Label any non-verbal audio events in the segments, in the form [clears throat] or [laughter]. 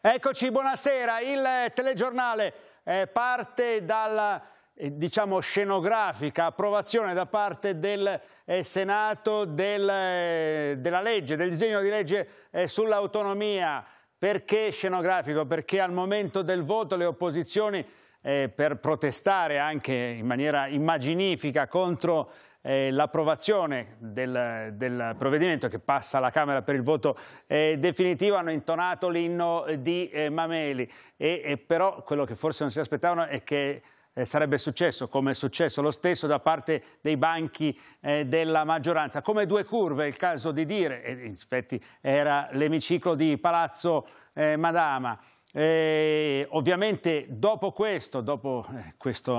Eccoci, buonasera, il eh, telegiornale eh, parte dalla eh, diciamo, scenografica approvazione da parte del eh, Senato del, eh, della legge, del disegno di legge sull'autonomia. Perché scenografico? Perché al momento del voto le opposizioni per protestare anche in maniera immaginifica contro eh, l'approvazione del, del, provvedimento che passa alla Camera per il voto eh, definitivo hanno intonato l'inno di eh, Mameli e, e però quello che forse non si aspettavano è che eh, sarebbe successo, come è successo lo stesso da parte dei banchi eh, della maggioranza. Come due curve, è il caso di dire, e in effetti era l'emiciclo di Palazzo eh, Madama. Eh, ovviamente dopo questo, dopo eh, questo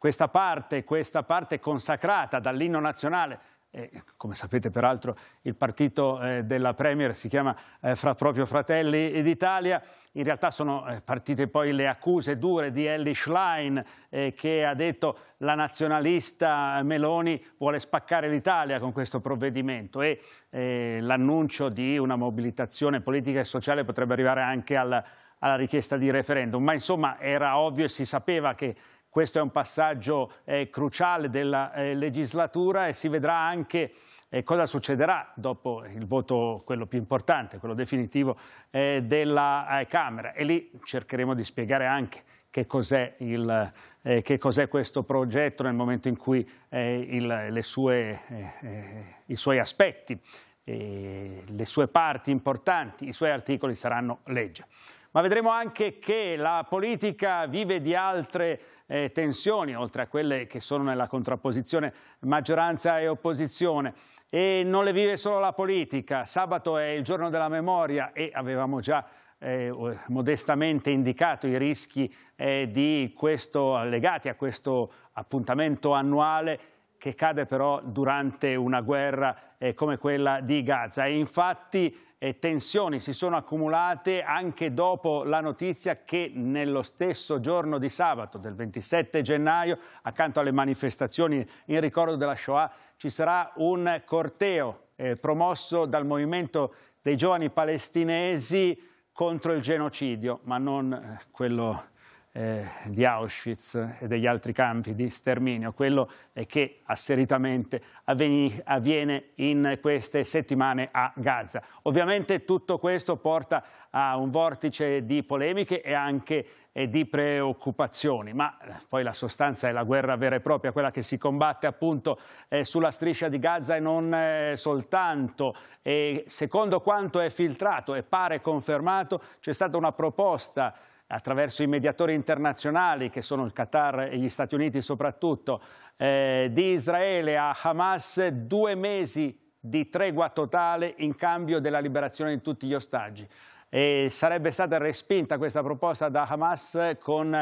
questa parte, questa parte consacrata dall'inno nazionale, eh, come sapete peraltro il partito eh, della Premier si chiama eh, fra, proprio Fratelli d'Italia, in realtà sono eh, partite poi le accuse dure di Ellie Schlein eh, che ha detto la nazionalista Meloni vuole spaccare l'Italia con questo provvedimento e eh, l'annuncio di una mobilitazione politica e sociale potrebbe arrivare anche al, alla richiesta di referendum, ma insomma era ovvio e si sapeva che questo è un passaggio eh, cruciale della eh, legislatura e si vedrà anche eh, cosa succederà dopo il voto, quello più importante, quello definitivo eh, della eh, Camera. E lì cercheremo di spiegare anche che cos'è, eh, cos questo progetto nel momento in cui eh, il, sue, eh, eh, i suoi aspetti, le sue parti importanti, i suoi articoli saranno legge ma vedremo anche che la politica vive di altre eh, tensioni, oltre a quelle che sono nella contrapposizione maggioranza e opposizione. E non le vive solo la politica. Sabato è il giorno della memoria e avevamo già eh, modestamente indicato i rischi eh, questo, legati a questo appuntamento annuale che cade però durante una guerra eh, come quella di Gaza. E infatti e tensioni si sono accumulate anche dopo la notizia che nello stesso giorno di sabato, del 27 gennaio, accanto alle manifestazioni in ricordo della Shoah, ci sarà un corteo eh, promosso dal movimento dei giovani palestinesi contro il genocidio, ma non eh, quello eh, di Auschwitz e degli altri campi di sterminio, quello che asseritamente avveni, avviene in queste settimane a Gaza. Ovviamente tutto questo porta a un vortice di polemiche e anche e di preoccupazioni, ma eh, poi la sostanza è la guerra vera e propria, quella che si combatte appunto eh, sulla striscia di Gaza e non eh, soltanto. E secondo quanto è filtrato e pare confermato, c'è stata una proposta attraverso i mediatori internazionali, che sono il Qatar e gli Stati Uniti soprattutto, eh, di Israele a Hamas due mesi di tregua totale in cambio della liberazione di tutti gli ostaggi. E sarebbe stata respinta questa proposta da Hamas con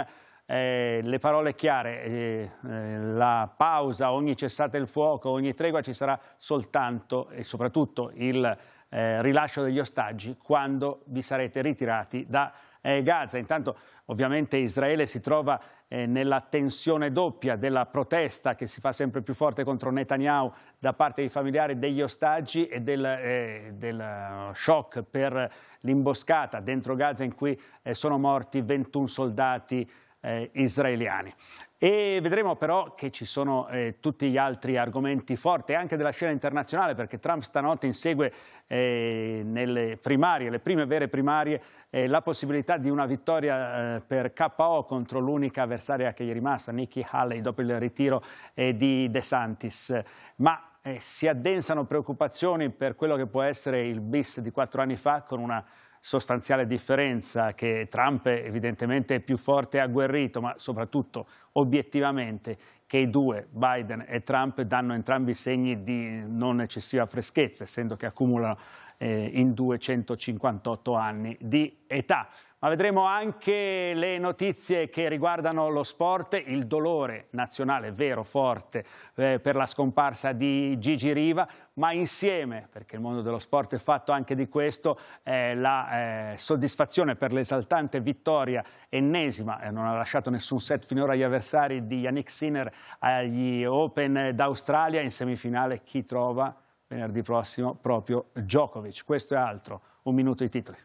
eh, le parole chiare, eh, eh la pausa, ogni cessate il fuoco, ogni tregua ci sarà soltanto e soprattutto il eh, rilascio degli ostaggi quando vi sarete ritirati da Hamas eh, Gaza. Intanto ovviamente Israele si trova eh, nella tensione doppia della protesta che si fa sempre più forte contro Netanyahu da parte dei familiari degli ostaggi e del, eh, del eh, shock per eh, l'imboscata dentro Gaza in cui eh, sono morti 21 soldati eh, israeliani. E vedremo però che ci sono eh, tutti gli altri argomenti forti, anche della scena internazionale, perché Trump stanotte insegue eh, nelle primarie, le prime vere primarie, eh, la possibilità di una vittoria eh, per KO contro l'unica avversaria che gli è rimasta, Nikki Haley, dopo il ritiro eh, di De Santis. Ma eh, si addensano preoccupazioni per quello che può essere il bis di quattro anni fa con una sostanziale differenza che Trump è evidentemente più forte e agguerrito, ma soprattutto obiettivamente che i due, Biden e Trump, danno entrambi segni di non eccessiva freschezza, essendo che accumulano eh, in 258 anni di età ma vedremo anche le notizie che riguardano lo sport, il dolore nazionale vero, forte eh, per la scomparsa di Gigi Riva, ma insieme, perché il mondo dello sport è fatto anche di questo, eh, la eh, soddisfazione per l'esaltante vittoria ennesima, eh, non ha lasciato nessun set finora agli avversari di Yannick Sinner agli Open d'Australia, in semifinale chi trova venerdì prossimo proprio Djokovic. Questo è altro, un minuto i titoli.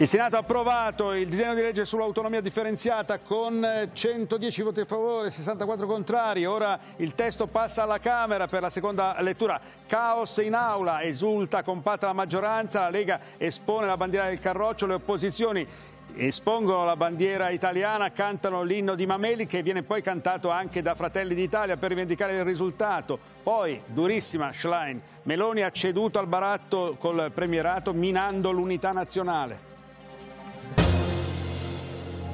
Il Senato ha approvato il disegno di legge sull'autonomia differenziata con 110 eh, voti a favore, 64 contrari. Ora il testo passa alla Camera per la seconda lettura. Caos in aula, esulta compatta la maggioranza, la Lega espone la bandiera del carroccio, le opposizioni espongono la bandiera italiana, cantano l'inno di Mameli che viene poi cantato anche da Fratelli d'Italia per rivendicare il risultato. Poi, durissima Schlein, Meloni ha ceduto al baratto col premierato minando l'unità nazionale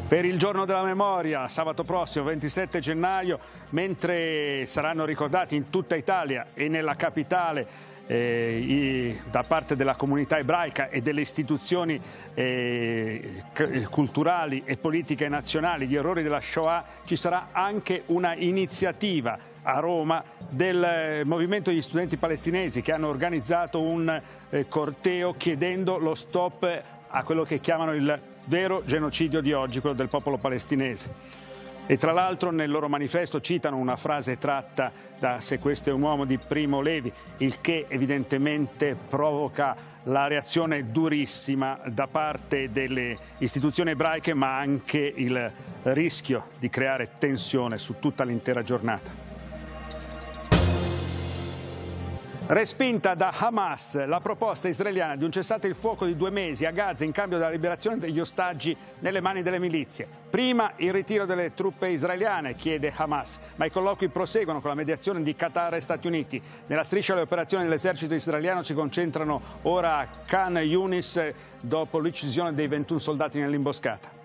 per il giorno della memoria, sabato prossimo 27 gennaio, mentre saranno ricordati in tutta Italia e nella capitale eh, i, da parte della comunità ebraica e delle istituzioni eh, eh culturali e politiche nazionali gli errori della Shoah, ci sarà anche una iniziativa a Roma del eh, movimento degli studenti palestinesi che hanno organizzato un eh, corteo chiedendo lo stop a quello che chiamano il vero genocidio di oggi, quello del popolo palestinese. E tra l'altro nel loro manifesto citano una frase tratta da Se questo è un uomo di Primo Levi, il che evidentemente provoca la reazione durissima da parte delle istituzioni ebraiche, ma anche il rischio di creare tensione su tutta l'intera giornata. Respinta da Hamas la proposta israeliana di un cessate il fuoco di due mesi a Gaza in cambio della liberazione degli ostaggi nelle mani delle milizie. Prima il ritiro delle truppe israeliane, chiede Hamas, ma i colloqui proseguono con la mediazione di Qatar e Stati Uniti. Nella striscia le operazioni dell'esercito israeliano si concentrano ora a Khan Yunis dopo l'uccisione dei 21 soldati nell'imboscata.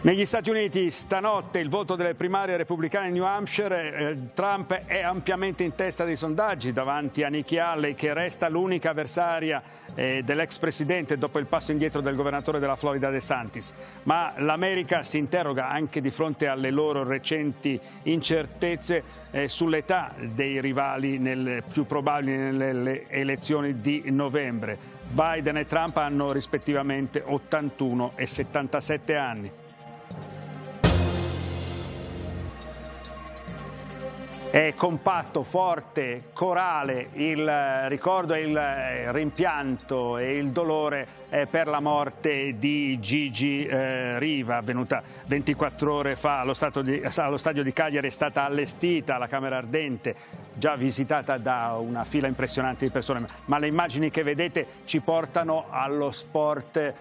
Negli Stati Uniti stanotte il voto delle primarie repubblicane in New Hampshire, eh, Trump è ampiamente in testa dei sondaggi davanti a Nikki Haley che resta l'unica avversaria eh, dell'ex presidente dopo il passo indietro del governatore della Florida De Santis. Ma l'America si interroga anche di fronte alle loro recenti incertezze eh, sull'età dei rivali nel, più probabili nelle elezioni di novembre. Biden e Trump hanno rispettivamente 81 e 77 anni. È compatto, forte, corale il eh, ricordo e il eh, rimpianto e il dolore eh, per la morte di Gigi Riva, avvenuta 24 ore fa allo, stadio di Cagliari, è stata allestita la Camera Ardente, già visitata da una fila impressionante di persone, ma le immagini che vedete ci portano allo sport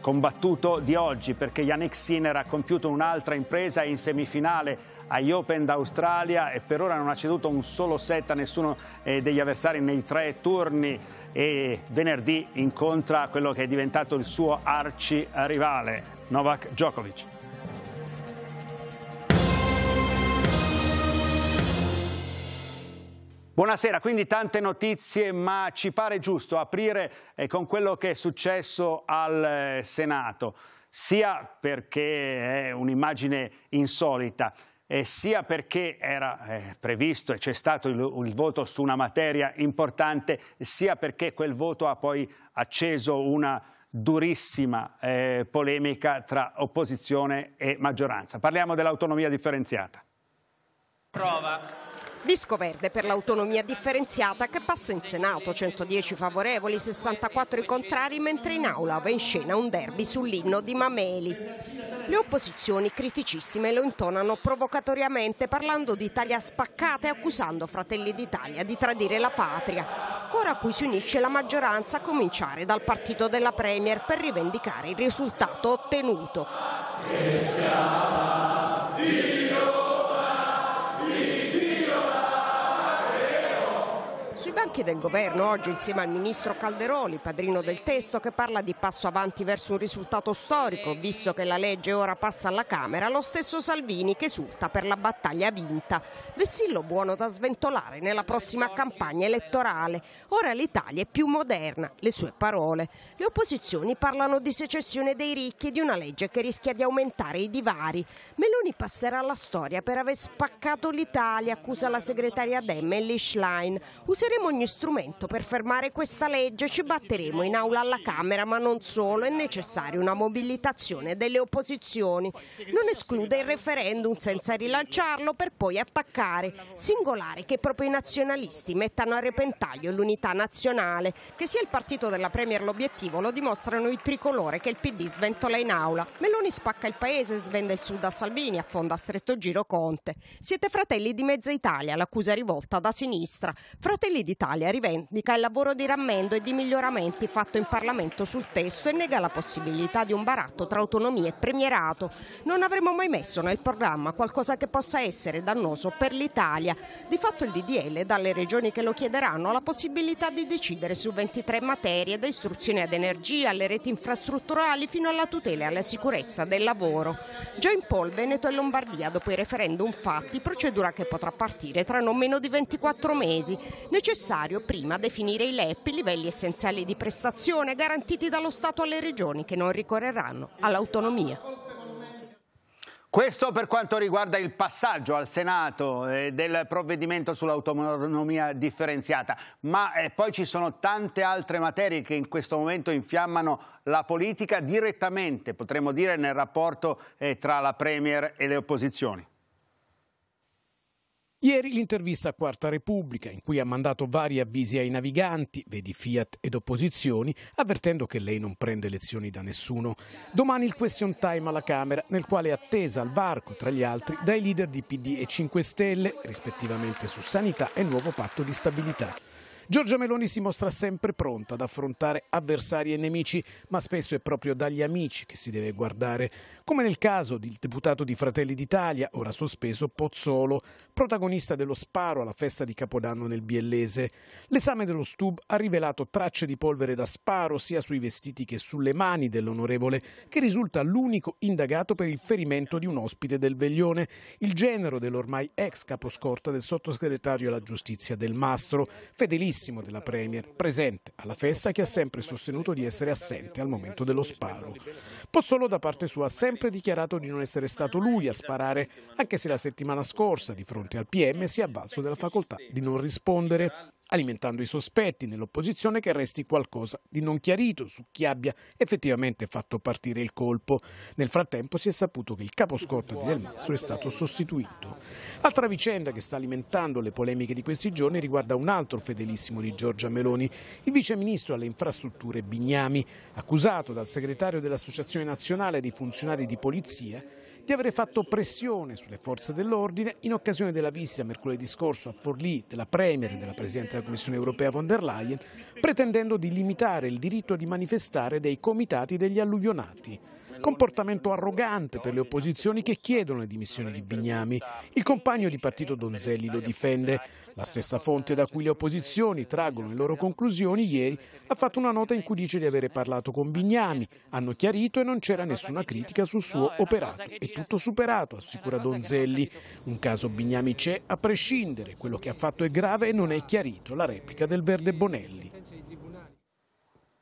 combattuto di oggi, perché Yannick Sinner ha compiuto un'altra impresa in semifinale agli Open d'Australia e per ora non ha ceduto un solo set a nessuno eh, degli avversari nei tre turni e venerdì incontra quello che è diventato il suo arci rivale, Novak Djokovic. Buonasera, quindi tante notizie, ma ci pare giusto aprire eh, con quello che è successo al eh, Senato, sia perché è un'immagine insolita, eh, sia perché era eh, previsto e c'è stato il, il, voto su una materia importante, sia perché quel voto ha poi acceso una durissima eh, polemica tra opposizione e maggioranza. Parliamo dell'autonomia differenziata. Prova. Disco verde per l'autonomia differenziata che passa in Senato, 110 favorevoli, 64 i contrari, mentre in aula va in scena un derby sull'inno di Mameli. Le opposizioni criticissime lo intonano provocatoriamente parlando di Italia spaccata e accusando Fratelli d'Italia di tradire la patria. Ora a cui si unisce la maggioranza a cominciare dal partito della Premier per rivendicare il risultato ottenuto. sui banchi del governo oggi insieme al ministro Calderoli, padrino del testo che parla di passo avanti verso un risultato storico, visto che la legge ora passa alla Camera, lo stesso Salvini che esulta per la battaglia vinta. Vessillo buono da sventolare nella prossima campagna elettorale. Ora l'Italia è più moderna, le sue parole. Le opposizioni parlano di secessione dei ricchi e di una legge che rischia di aumentare i divari. Meloni passerà alla storia per aver spaccato l'Italia, accusa la segretaria Demme e Lischlein. Useremo Useremo ogni strumento per fermare questa legge, ci batteremo in aula alla Camera, ma non solo, è necessaria una mobilitazione delle opposizioni. Non esclude il referendum senza rilanciarlo per poi attaccare. Singolare che proprio i nazionalisti mettano a repentaglio l'unità nazionale. Che sia il partito della Premier l'obiettivo lo dimostrano i tricolore che il PD sventola in aula. Meloni spacca il paese, svende il sud a Salvini, affonda a stretto giro Conte. Siete fratelli di mezza Italia, l'accusa rivolta da sinistra. Fratelli di d'Italia rivendica il lavoro di rammendo e di miglioramenti fatto in Parlamento sul testo e nega la possibilità di un baratto tra autonomia e premierato. Non avremmo mai messo nel programma qualcosa che possa essere dannoso per l'Italia. Di fatto il DDL dalle regioni che lo chiederanno la possibilità di decidere su 23 materie, da istruzione ad energia alle reti infrastrutturali fino alla tutela e alla sicurezza del lavoro. Già in Pol, Veneto e Lombardia dopo i referendum fatti, procedura che potrà partire tra non meno di 24 mesi. Necess necessario prima definire i LEP, i livelli essenziali di prestazione garantiti dallo Stato alle regioni che non ricorreranno all'autonomia. Questo per quanto riguarda il passaggio al Senato eh, del provvedimento sull'autonomia differenziata, ma eh, poi ci sono tante altre materie che in questo momento infiammano la politica direttamente, potremmo dire, nel rapporto eh, tra la Premier e le opposizioni. Ieri l'intervista a Quarta Repubblica, in cui ha mandato vari avvisi ai naviganti, vedi Fiat ed opposizioni, avvertendo che lei non prende lezioni da nessuno. Domani il question time alla Camera, nel quale è attesa al varco, tra gli altri, dai leader di PD e 5 Stelle, rispettivamente su sanità e nuovo patto di stabilità. Giorgia Meloni si mostra sempre pronta ad affrontare avversari e nemici, ma spesso è proprio dagli amici che si deve guardare come nel caso del deputato di Fratelli d'Italia, ora sospeso, Pozzolo, protagonista dello sparo alla festa di Capodanno nel Biellese. L'esame dello Stub ha rivelato tracce di polvere da sparo sia sui vestiti che sulle mani dell'onorevole, che risulta l'unico indagato per il ferimento di un ospite del veglione, il genero dell'ormai ex caposcorta del sottosegretario alla giustizia del Mastro, fedelissimo della Premier, presente alla festa che ha sempre sostenuto di essere assente al momento dello sparo. Pozzolo da parte sua ha sempre sempre dichiarato di non essere stato lui a sparare, anche se la settimana scorsa, di fronte al PM, si è avvalso della facoltà di non rispondere alimentando i sospetti nell'opposizione che resti qualcosa di non chiarito su chi abbia effettivamente fatto partire il colpo. Nel frattempo si è saputo che il caposcorta di Del Mastro è stato sostituito. Altra vicenda che sta alimentando le polemiche di questi giorni riguarda un altro fedelissimo di Giorgia Meloni, il viceministro alle infrastrutture Bignami, accusato dal segretario dell'Associazione Nazionale dei Funzionari di Polizia di avere fatto pressione sulle forze dell'ordine in occasione della visita mercoledì scorso a Forlì della Premier e della Presidente della Commissione europea von der Leyen, pretendendo di limitare il diritto di manifestare dei comitati degli alluvionati. Comportamento arrogante per le opposizioni che chiedono le dimissioni di Bignami. Il compagno di partito Donzelli lo difende. La stessa fonte da cui le opposizioni traggono le loro conclusioni ieri ha fatto una nota in cui dice di avere parlato con Bignami. Hanno chiarito e non c'era nessuna critica sul suo operato. È tutto superato, assicura Donzelli. Un caso Bignami c'è a prescindere. Quello che ha fatto è grave e non è chiarito. La replica del Verde Bonelli.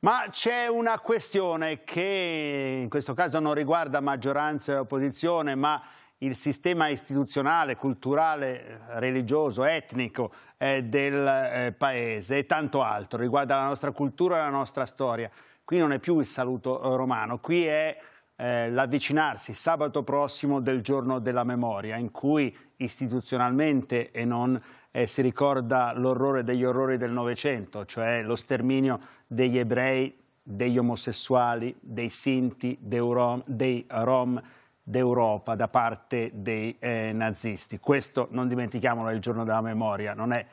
Ma c'è una questione che in questo caso non riguarda maggioranza e opposizione, ma il sistema istituzionale, culturale, religioso, etnico eh, del eh, paese e tanto altro, riguarda la nostra cultura e la nostra storia. Qui non è più il saluto eh, romano, qui è eh, l'avvicinarsi sabato prossimo del giorno della memoria, in cui istituzionalmente e non eh, si ricorda l'orrore degli orrori del Novecento, cioè lo sterminio degli ebrei, degli omosessuali, dei sinti, dei rom, dei rom d'Europa da parte dei eh, nazisti. Questo, non dimentichiamolo, è il giorno della memoria, non è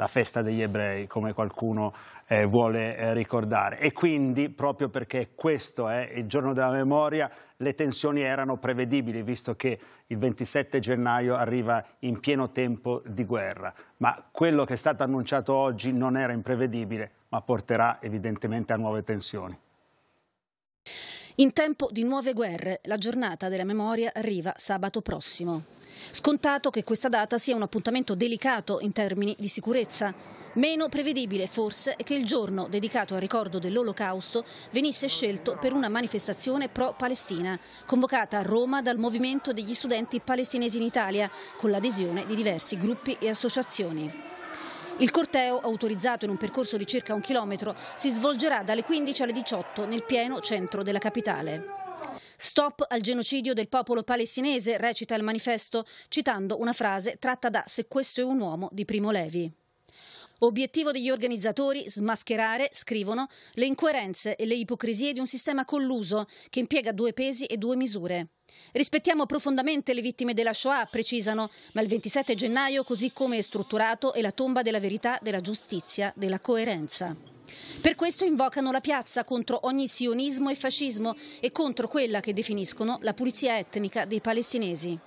la festa degli ebrei, come qualcuno eh, vuole eh, ricordare. E quindi, proprio perché questo è il giorno della memoria, le tensioni erano prevedibili, visto che il 27 gennaio arriva in pieno tempo di guerra. Ma quello che è stato annunciato oggi non era imprevedibile, ma porterà evidentemente a nuove tensioni. In tempo di nuove guerre, la giornata della memoria arriva sabato prossimo. Scontato che questa data sia un appuntamento delicato in termini di sicurezza. Meno prevedibile forse che il giorno dedicato al ricordo dell'Olocausto venisse scelto per una manifestazione pro-Palestina, convocata a Roma dal movimento degli studenti palestinesi in Italia, con l'adesione di diversi gruppi e associazioni. Il corteo, autorizzato in un percorso di circa un chilometro, si svolgerà dalle 15 alle 18 nel pieno centro della capitale. Stop al genocidio del popolo palestinese, recita il manifesto, citando una frase tratta da Se questo è un uomo di Primo Levi. Obiettivo degli organizzatori smascherare, scrivono, le incoerenze e le ipocrisie di un sistema colluso che impiega due pesi e due misure. Rispettiamo profondamente le vittime della Shoah, precisano, ma il 27 gennaio così come è strutturato è la tomba della verità, della giustizia, della coerenza. Per questo invocano la piazza contro ogni sionismo e fascismo e contro quella che definiscono la pulizia etnica dei palestinesi.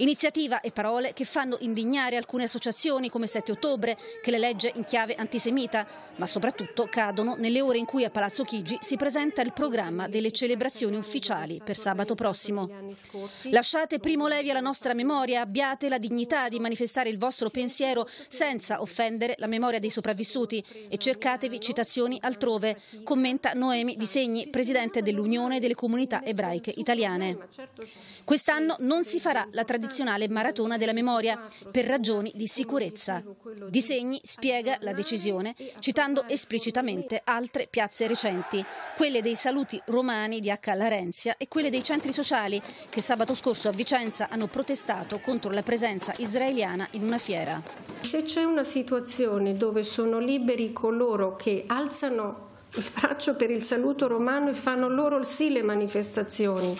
Iniziativa e parole che fanno indignare alcune associazioni come 7 ottobre, che le legge in chiave antisemita, ma soprattutto cadono nelle ore in cui a Palazzo Chigi si presenta il programma delle celebrazioni ufficiali per sabato prossimo. Lasciate Primo Levi alla nostra memoria, abbiate la dignità di manifestare il vostro pensiero senza offendere la memoria dei sopravvissuti e cercatevi citazioni altrove, commenta Noemi Di Segni, presidente dell'Unione delle Comunità Ebraiche Italiane. Quest'anno non si farà la tradizione nazionale maratona della memoria per ragioni di sicurezza. Di Segni spiega la decisione citando esplicitamente altre piazze recenti, quelle dei saluti romani di H. Larenzia e quelle dei centri sociali che sabato scorso a Vicenza hanno protestato contro la presenza israeliana in una fiera. Se c'è una situazione dove sono liberi coloro che alzano il braccio per il saluto romano e fanno loro sì le manifestazioni,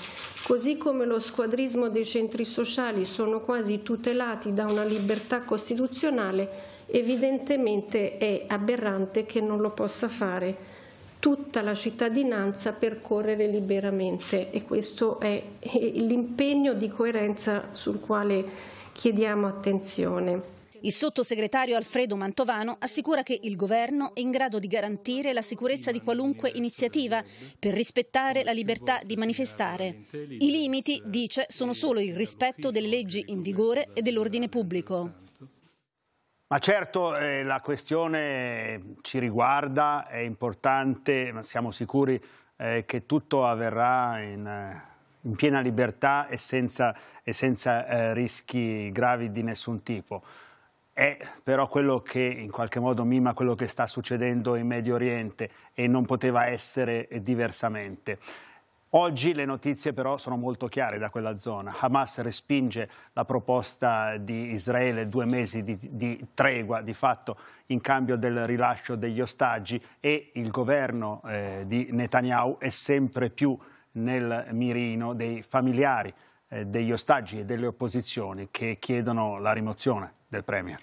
così come lo squadrismo dei centri sociali sono quasi tutelati da una libertà costituzionale, evidentemente è aberrante che non lo possa fare tutta la cittadinanza per correre liberamente e questo è l'impegno di coerenza sul quale chiediamo attenzione. Il sottosegretario Alfredo Mantovano assicura che il governo è in grado di garantire la sicurezza di qualunque iniziativa per rispettare la libertà di manifestare. I limiti, dice, sono solo il rispetto delle leggi in vigore e dell'ordine pubblico. Ma certo eh, la questione ci riguarda, è importante, ma siamo sicuri eh, che tutto avverrà in, eh, in, piena libertà e senza, e senza eh, rischi gravi di nessun tipo è però quello che in qualche modo mima quello che sta succedendo in Medio Oriente e non poteva essere diversamente. Oggi le notizie però sono molto chiare da quella zona. Hamas respinge la proposta di Israele due mesi di, di, tregua, di fatto in cambio del rilascio degli ostaggi e il governo eh, di Netanyahu è sempre più nel mirino dei familiari eh, degli ostaggi e delle opposizioni che chiedono la rimozione del Premier.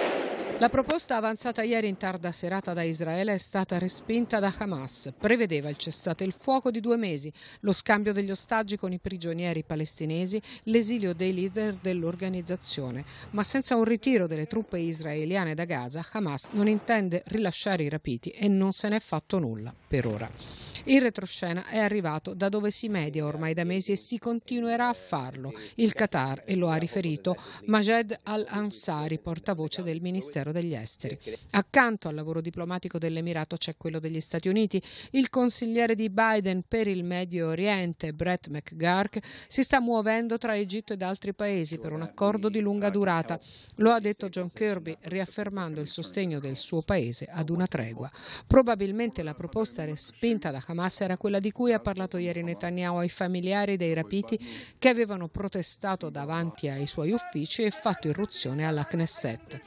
La proposta avanzata ieri in tarda serata da Israele è stata respinta da Hamas. Prevedeva il cessate il fuoco di due mesi, lo scambio degli ostaggi con i prigionieri palestinesi, l'esilio dei leader dell'organizzazione. Ma senza un ritiro delle truppe israeliane da Gaza, Hamas non intende rilasciare i rapiti e non se n'è fatto nulla per ora. Il retroscena è arrivato da dove si media ormai da mesi e si continuerà a farlo. Il Qatar, e lo ha riferito Majed Al-Ansari, portavoce del Ministero Ministero degli Esteri. Accanto al lavoro diplomatico dell'Emirato c'è quello degli Stati Uniti. Il consigliere di Biden per il Medio Oriente, Brett McGurk, si sta muovendo tra Egitto ed altri paesi per un accordo di lunga durata. Diciamo, Lo ha detto John Kirby, riaffermando il sostegno del suo paese ad una tregua. Probabilmente la proposta respinta da Hamas era quella di cui ha parlato ieri Netanyahu ai familiari dei rapiti che avevano protestato davanti ai suoi uffici e fatto irruzione alla Knesset.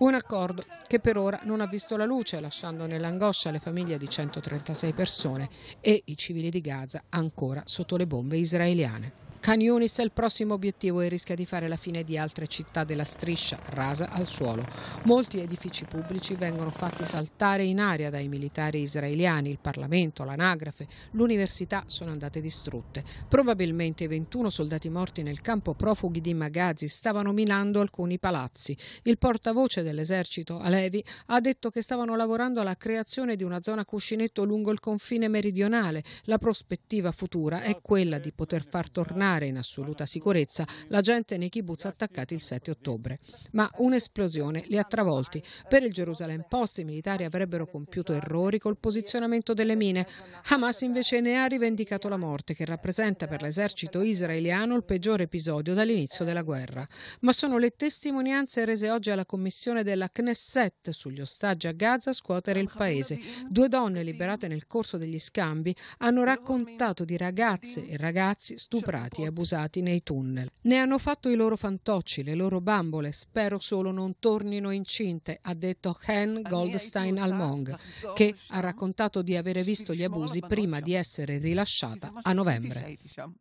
Un accordo che per ora non ha visto la luce, lasciando nell'angoscia le famiglie di 136 persone e i civili di Gaza ancora sotto le bombe israeliane. Canyonis è il prossimo obiettivo e rischia di fare la fine di altre città della striscia rasa al suolo. Molti edifici pubblici vengono fatti saltare in aria dai militari israeliani, il Parlamento, l'anagrafe, l'università sono andate distrutte. Probabilmente i 21 soldati morti nel campo profughi di Magazi stavano minando alcuni palazzi. Il portavoce dell'esercito Alevi ha detto che stavano lavorando alla creazione di una zona cuscinetto lungo il confine meridionale. La prospettiva futura è quella di poter far tornare tornare in assoluta sicurezza la gente nei kibbutz attaccati il 7 ottobre. Ma un'esplosione li ha travolti. Per il Gerusalemme Post i militari avrebbero compiuto errori col posizionamento delle mine. Hamas invece ne ha rivendicato la morte, che rappresenta per l'esercito israeliano il peggior episodio dall'inizio della guerra. Ma sono le testimonianze rese oggi alla commissione della Knesset sugli ostaggi a Gaza a scuotere il paese. Due donne liberate nel corso degli scambi hanno raccontato di ragazze e ragazzi stuprati violentati e abusati nei tunnel. Ne hanno fatto i loro fantocci, le loro bambole, spero solo non tornino incinte, ha detto Hen Goldstein Almong, che ha raccontato di avere visto gli abusi prima di essere rilasciata a novembre. Diciamo.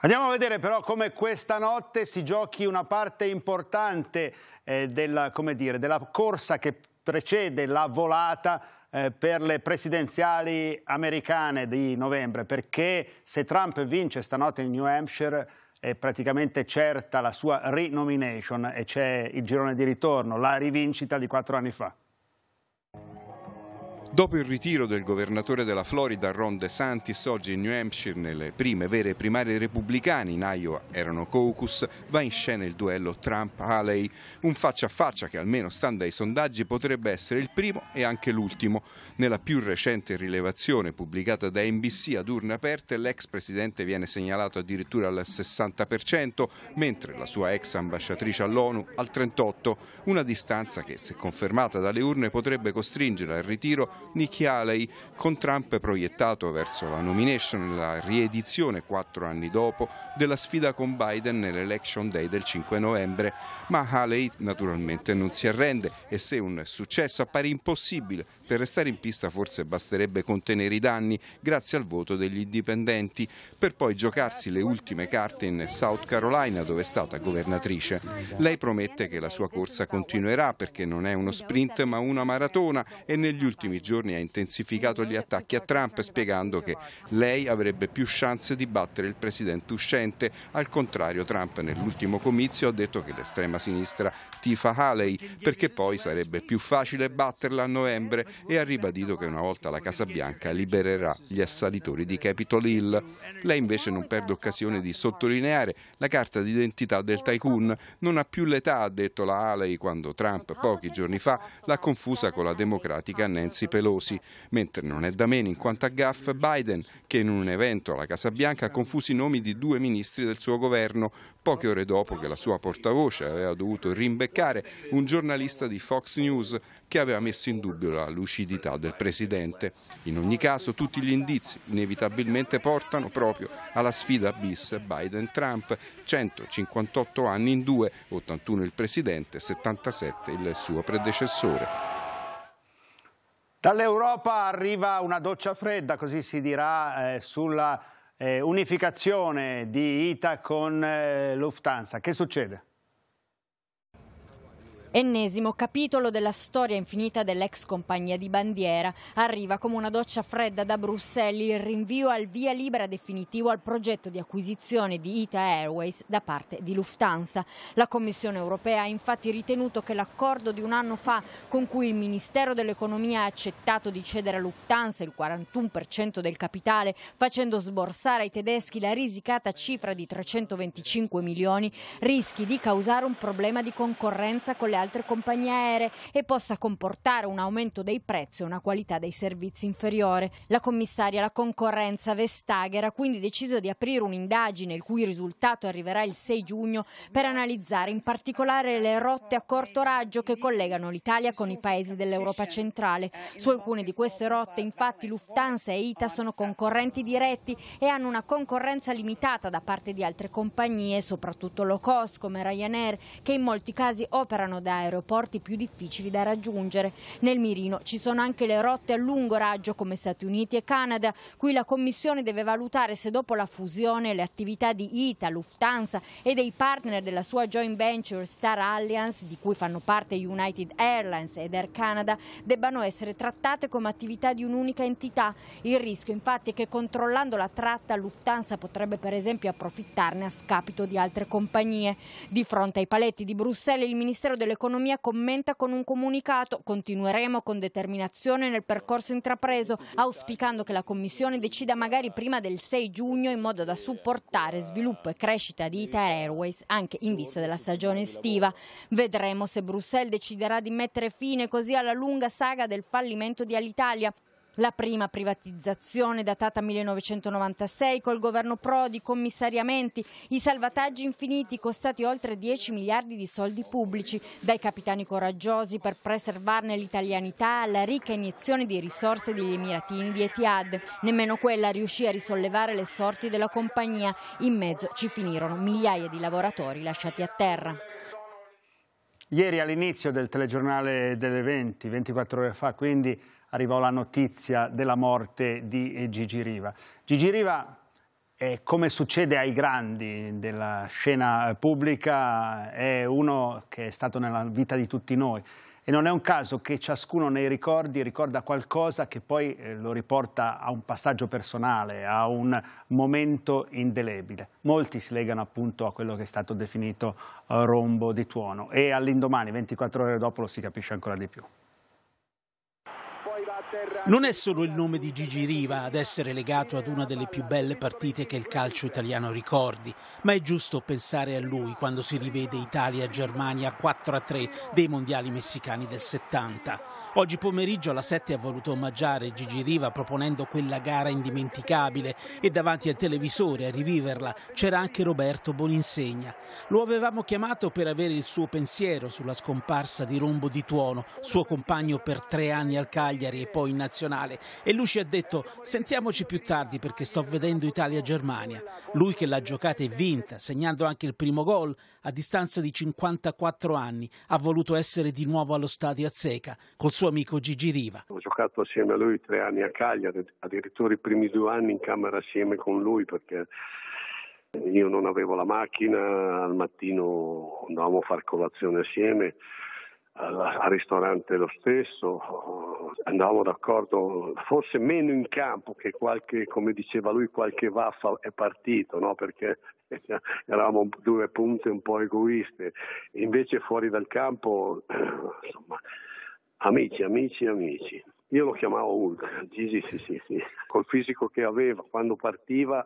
Andiamo a vedere però come questa notte si giochi una parte importante eh, della, dire, della corsa che precede la volata eh, per le presidenziali americane di novembre, perché se Trump vince stanotte in New Hampshire è praticamente certa la sua rinomination e c'è il girone di ritorno, la rivincita di quattro anni fa. Dopo il ritiro del governatore della Florida Ron DeSantis, oggi in New Hampshire, nelle prime vere primarie repubblicane, in Iowa erano caucus, va in scena il duello Trump-Haley, un faccia a faccia che almeno stando ai sondaggi potrebbe essere il primo e anche l'ultimo. Nella più recente rilevazione pubblicata da NBC ad urne aperte, l'ex presidente viene segnalato addirittura al 60%, mentre la sua ex ambasciatrice all'ONU al 38%, una distanza che, se confermata dalle urne, potrebbe costringere al ritiro Nikki Haley, con Trump proiettato verso la nomination e la riedizione quattro anni dopo della sfida con Biden nell'election day del 5 novembre. Ma Haley naturalmente non si arrende e se un successo appare impossibile per restare in pista forse basterebbe contenere i danni grazie al voto degli indipendenti, per poi giocarsi le ultime carte in South Carolina dove è stata governatrice. Lei promette che la sua corsa continuerà perché non è uno sprint ma una maratona e negli ultimi giorni ha intensificato gli attacchi a Trump spiegando che lei avrebbe più chance di battere il presidente uscente. Al contrario Trump nell'ultimo comizio ha detto che l'estrema sinistra tifa Haley perché poi sarebbe più facile batterla a novembre e ha ribadito che una volta la Casa Bianca libererà gli assalitori di Capitol Hill. Lei invece non perde occasione di sottolineare la carta d'identità del tycoon. Non ha più l'età, ha detto la Haley quando Trump pochi giorni fa l'ha confusa con la democratica Nancy Pelosi, mentre non è da meno in quanto a Gaff Biden che in un evento alla Casa Bianca ha confuso i nomi di due ministri del suo governo poche ore dopo che la sua portavoce aveva dovuto rimbeccare un giornalista di Fox News che aveva messo in dubbio la luce lucidità del Presidente. In ogni caso tutti gli indizi inevitabilmente portano proprio alla sfida bis Biden-Trump, 158 anni in due, 81 il Presidente, 77 il suo predecessore. Dall'Europa arriva una doccia fredda, così si dirà, eh, sulla eh, unificazione di ITA con eh, Lufthansa. Che succede? Ennesimo capitolo della storia infinita dell'ex compagnia di bandiera. Arriva come una doccia fredda da Bruxelles il rinvio al via libera definitivo al progetto di acquisizione di Ita Airways da parte di Lufthansa. La Commissione europea ha infatti ritenuto che l'accordo di un anno fa con cui il Ministero dell'Economia ha accettato di cedere a Lufthansa il 41% del capitale, facendo sborsare ai tedeschi la risicata cifra di 325 milioni, rischi di causare un problema di concorrenza con le altre altre compagnie aeree e possa comportare un aumento dei prezzi e una qualità dei servizi inferiore. La commissaria alla concorrenza Vestager ha quindi deciso di aprire un'indagine il cui risultato arriverà il 6 giugno per analizzare in particolare le rotte a corto raggio che collegano l'Italia con i paesi dell'Europa centrale. Su alcune di queste rotte infatti Lufthansa e ITA sono concorrenti diretti e hanno una concorrenza limitata da parte di altre compagnie, soprattutto low cost come Ryanair, che in molti casi operano riguarda aeroporti più difficili da raggiungere. Nel mirino ci sono anche le rotte a lungo raggio come Stati Uniti e Canada, Qui la Commissione deve valutare se dopo la fusione le attività di ITA, Lufthansa e dei partner della sua joint venture Star Alliance, di cui fanno parte United Airlines ed Air Canada, debbano essere trattate come attività di un'unica entità. Il rischio infatti è che controllando la tratta Lufthansa potrebbe per esempio approfittarne a scapito di altre compagnie. Di fronte ai paletti di Bruxelles il Ministero delle l'economia commenta con un comunicato continueremo con determinazione nel percorso intrapreso, auspicando che la Commissione decida magari prima del 6 giugno in modo da supportare sviluppo e crescita di Italia Airways anche in vista della stagione estiva. Vedremo se Bruxelles deciderà di mettere fine così alla lunga saga del fallimento di Alitalia, la prima privatizzazione datata 1996 col governo Prodi, commissariamenti, i salvataggi infiniti costati oltre 10 miliardi di soldi pubblici, dai capitani coraggiosi per preservarne l'italianità alla ricca iniezione di risorse degli emiratini di Etihad. Nemmeno quella riuscì a risollevare le sorti della compagnia. In mezzo ci finirono migliaia di lavoratori lasciati a terra. Ieri all'inizio del telegiornale delle 20, 24 ore fa, quindi arrivò la notizia della morte di eh, Gigi Riva. Gigi Riva, eh, come succede ai grandi della scena eh, pubblica, è uno che è stato nella vita di tutti noi. E non è un caso che ciascuno nei ricordi ricorda qualcosa che poi eh, lo riporta a un passaggio personale, a un momento indelebile. Molti si legano appunto a quello che è stato definito rombo di tuono e all'indomani, 24 ore dopo, lo si capisce ancora di più. Non è solo il nome di Gigi Riva ad essere legato ad una delle più belle partite che il calcio italiano ricordi, ma è giusto pensare a lui quando si rivede Italia-Germania 4-3 dei mondiali messicani del 70. Oggi pomeriggio la 7 ha voluto omaggiare Gigi Riva proponendo quella gara indimenticabile e davanti al televisore a riviverla c'era anche Roberto Boninsegna. Lo avevamo chiamato per avere il suo pensiero sulla scomparsa di Rombo di Tuono, suo compagno per tre anni al Cagliari e poi in nazionale e lui ci ha detto sentiamoci più tardi perché sto vedendo Italia-Germania. Lui che l'ha giocata e vinta, segnando anche il primo gol, a distanza di 54 anni, ha voluto essere di nuovo allo stadio Azzeca col suo amico Gigi Riva. Ho giocato assieme a lui tre anni a Cagliari, addirittura i primi due anni in camera assieme con lui perché io non avevo la macchina, al mattino andavamo a fare colazione assieme al ristorante lo stesso, andavamo d'accordo forse meno in campo che qualche, come diceva lui, qualche vaffa è partito, no? perché [laughs] eravamo due punte un po' egoiste, invece fuori dal campo, [clears throat] insomma, amici, amici, amici. Io lo chiamavo Hulk, Gigi sì sì sì, col fisico che aveva, quando partiva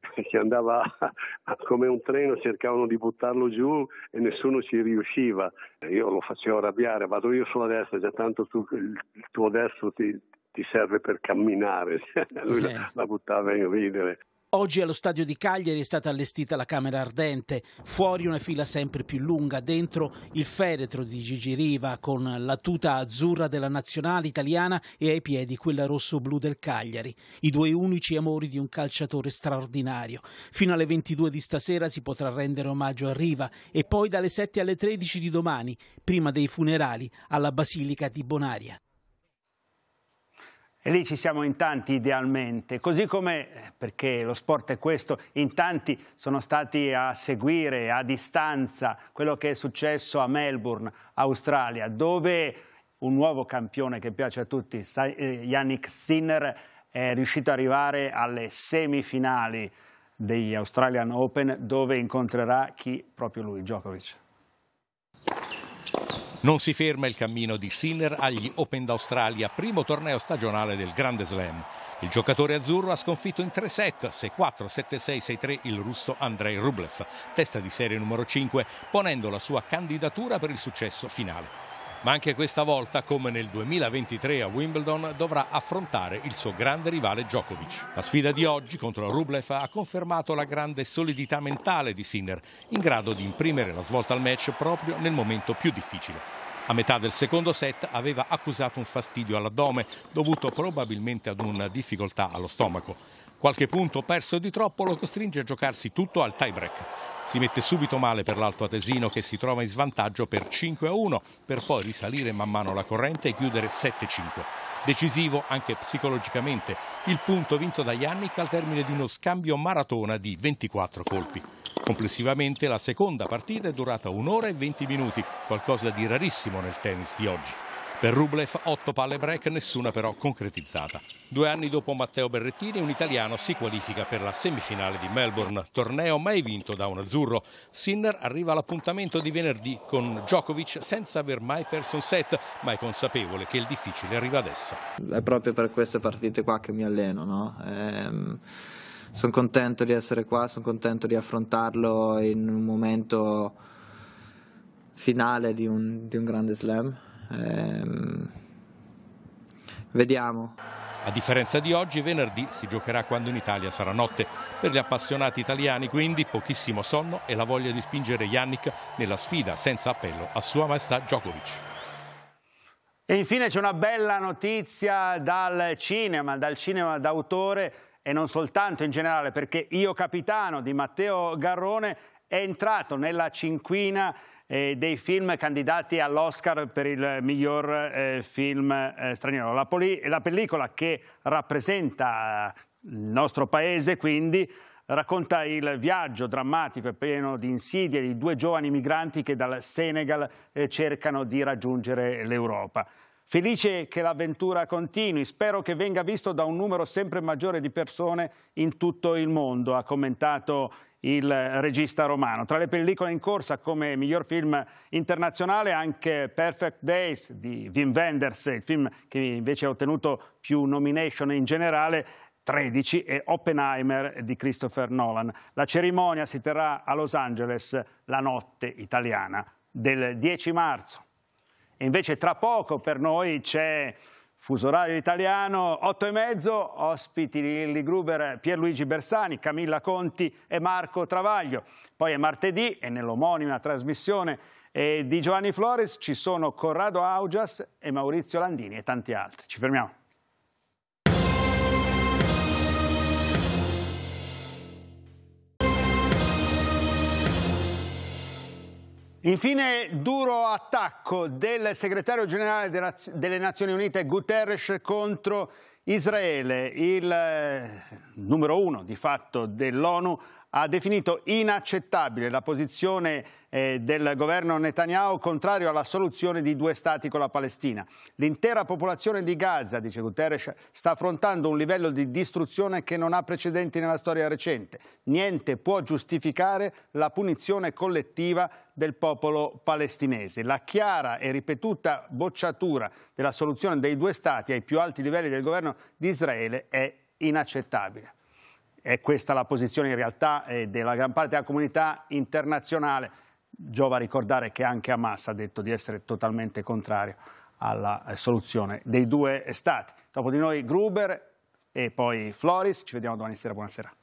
perché [laughs] andava [laughs] come un treno, cercavano di buttarlo giù e nessuno ci riusciva. Io lo facevo arrabbiare, vado io sulla destra, già tanto tu, il tuo destro ti, ti serve per camminare. [laughs] Lui la, la buttava in ridere. Oggi allo stadio di Cagliari è stata allestita la Camera Ardente, fuori una fila sempre più lunga, dentro il feretro di Gigi Riva con la tuta azzurra della nazionale italiana e ai piedi quella rosso-blu del Cagliari, i due unici amori di un calciatore straordinario. Fino alle 22 di stasera si potrà rendere omaggio a Riva e poi dalle 7 alle 13 di domani, prima dei funerali, alla Basilica di Bonaria. E lì ci siamo in tanti idealmente, così come, perché lo sport è questo, in tanti sono stati a seguire a distanza quello che è successo a Melbourne, Australia, dove un nuovo campione che piace a tutti, eh, Yannick Sinner, è riuscito ad arrivare alle semifinali degli Australian Open dove incontrerà chi proprio lui, Djokovic. Non si ferma il cammino di Sinner agli Open d'Australia, primo torneo stagionale del Grande Slam. Il giocatore azzurro ha sconfitto in tre set, 6-4, 7-6, 6-3 il russo Andrei Rublev, testa di serie numero 5, ponendo la sua candidatura per il successo finale ma anche questa volta, come nel 2023 a Wimbledon, dovrà affrontare il suo grande rivale Djokovic. La sfida di oggi contro Rublev ha confermato la grande solidità mentale di Sinner, in grado di imprimere la svolta al match proprio nel momento più difficile. A metà del secondo set aveva accusato un fastidio all'addome, dovuto probabilmente ad una difficoltà allo stomaco. Qualche punto perso di troppo lo costringe a giocarsi tutto al tie-break. Si mette subito male per l'Alto Atesino che si trova in svantaggio per 5-1 per poi risalire man mano la corrente e chiudere 7-5. Decisivo anche psicologicamente il punto vinto da Yannick al termine di uno scambio maratona di 24 colpi. Complessivamente la seconda partita è durata un'ora e 20 minuti, qualcosa di rarissimo nel tennis di oggi. Per Rublev 8 palle break, nessuna però concretizzata. Due anni dopo Matteo Berrettini, un italiano si qualifica per la semifinale di Melbourne, torneo mai vinto da un azzurro. Sinner arriva all'appuntamento di venerdì con Djokovic senza aver mai perso un set, ma è consapevole che il difficile arriva adesso. È proprio per queste partite qua che mi alleno, no? Ehm sono contento di essere qua, sono contento di affrontarlo in un momento finale di un, di un grande slam. Ehm, vediamo. A differenza di oggi, venerdì si giocherà quando in Italia sarà notte. Per gli appassionati italiani, quindi, pochissimo sonno e la voglia di spingere Yannick nella sfida senza appello a Sua Maestà Djokovic. E infine c'è una bella notizia dal cinema, dal cinema d'autore e non soltanto in generale, perché Io Capitano di Matteo Garrone è entrato nella cinquina eh, dei film candidati all'Oscar per il miglior eh, film eh, straniero. La, la pellicola che rappresenta eh, il nostro paese, quindi, racconta il viaggio drammatico e pieno di insidie di due giovani migranti che dal Senegal eh, cercano di raggiungere l'Europa. Felice che l'avventura continui, spero che venga visto da un numero sempre maggiore di persone in tutto il mondo, ha commentato il regista romano. Tra le pellicole in corsa come miglior film internazionale anche Perfect Days di Wim Wenders, il film che invece ha ottenuto più nomination in generale 13 e Oppenheimer di Christopher Nolan. La cerimonia si terrà a Los Angeles la notte italiana del 10 marzo. E invece tra poco per noi c'è Fuso orario italiano, 8 e mezzo, ospiti Lilli Gruber, Pierluigi Bersani, Camilla Conti e Marco Travaglio. Poi è martedì e nell'omonima trasmissione eh, di Giovanni Flores ci sono Corrado Augias e Maurizio Landini e tanti altri. Ci fermiamo. Infine, duro attacco del segretario generale delle Nazioni Unite Guterres contro Israele, il eh, numero uno di fatto dell'ONU, ha definito inaccettabile la posizione eh, del governo Netanyahu contrario alla soluzione di due stati con la Palestina. L'intera popolazione di Gaza, dice Guterres, sta affrontando un livello di distruzione che non ha precedenti nella storia recente. Niente può giustificare la punizione collettiva del popolo palestinese. La chiara e ripetuta bocciatura della soluzione dei due stati ai più alti livelli del governo governo di Israele è inaccettabile. È questa la posizione in realtà eh, della gran parte della comunità internazionale. Giova ricordare che anche Hamas ha detto di essere totalmente contrario alla eh, soluzione dei due stati. Dopo di noi Gruber e poi Floris. Ci vediamo domani sera. Buonasera.